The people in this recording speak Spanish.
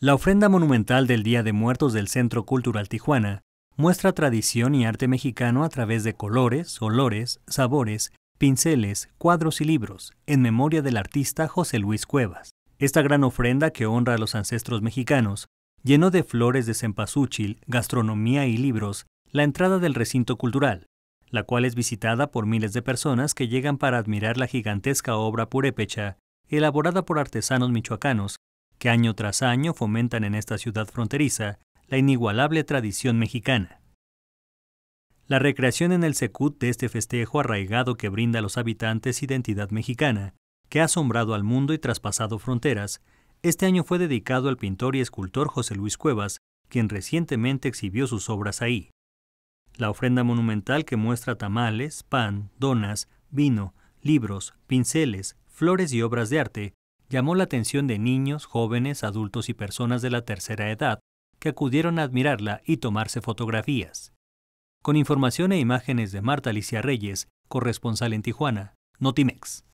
La ofrenda monumental del Día de Muertos del Centro Cultural Tijuana muestra tradición y arte mexicano a través de colores, olores, sabores, pinceles, cuadros y libros, en memoria del artista José Luis Cuevas. Esta gran ofrenda que honra a los ancestros mexicanos llenó de flores de cempasúchil, gastronomía y libros la entrada del recinto cultural, la cual es visitada por miles de personas que llegan para admirar la gigantesca obra purépecha, elaborada por artesanos michoacanos que año tras año fomentan en esta ciudad fronteriza la inigualable tradición mexicana. La recreación en el Secut de este festejo arraigado que brinda a los habitantes identidad mexicana, que ha asombrado al mundo y traspasado fronteras, este año fue dedicado al pintor y escultor José Luis Cuevas, quien recientemente exhibió sus obras ahí. La ofrenda monumental que muestra tamales, pan, donas, vino, libros, pinceles, flores y obras de arte llamó la atención de niños, jóvenes, adultos y personas de la tercera edad que acudieron a admirarla y tomarse fotografías. Con información e imágenes de Marta Alicia Reyes, corresponsal en Tijuana, Notimex.